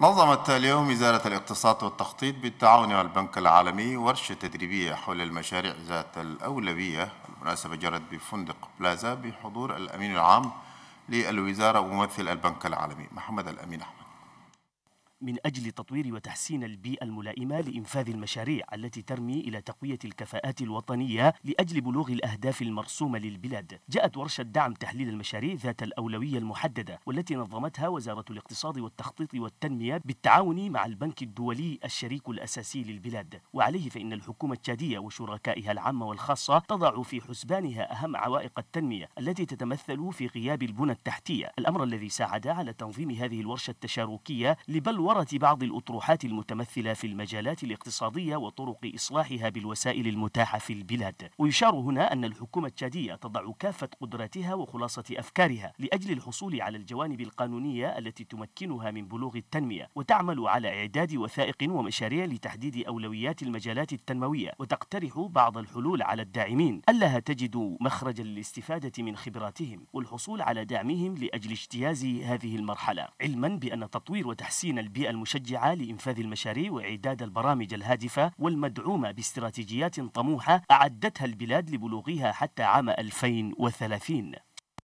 نظمت اليوم وزارة الاقتصاد والتخطيط بالتعاون مع البنك العالمي ورشة تدريبية حول المشاريع ذات الأولوية المناسبة جرت بفندق بلازا بحضور الأمين العام للوزارة وممثل البنك العالمي محمد الأمين أحمد من أجل تطوير وتحسين البيئة الملائمة لإنفاذ المشاريع التي ترمي إلى تقوية الكفاءات الوطنية لأجل بلوغ الأهداف المرسومة للبلاد جاءت ورشة دعم تحليل المشاريع ذات الأولوية المحددة والتي نظمتها وزارة الاقتصاد والتخطيط والتنمية بالتعاون مع البنك الدولي الشريك الأساسي للبلاد وعليه فإن الحكومة التشادية وشركائها العامة والخاصة تضع في حسبانها أهم عوائق التنمية التي تتمثل في غياب البنى التحتية الأمر الذي ساعد على تنظيم هذه الورشة التشاركية لبلوى مزاورة بعض الأطروحات المتمثلة في المجالات الاقتصادية وطرق إصلاحها بالوسائل المتاحة في البلاد ويشار هنا أن الحكومة التشادية تضع كافة قدراتها وخلاصة أفكارها لأجل الحصول على الجوانب القانونية التي تمكنها من بلوغ التنمية وتعمل على إعداد وثائق ومشاريع لتحديد أولويات المجالات التنموية وتقترح بعض الحلول على الداعمين ألا تجد مخرجا للاستفادة من خبراتهم والحصول على دعمهم لأجل اجتياز هذه المرحلة علما بأن تطوير وتحسين البيئة البيئة المشجعة لإنفاذ المشاريع وإعداد البرامج الهادفة والمدعومة باستراتيجيات طموحة أعدتها البلاد لبلوغها حتى عام 2030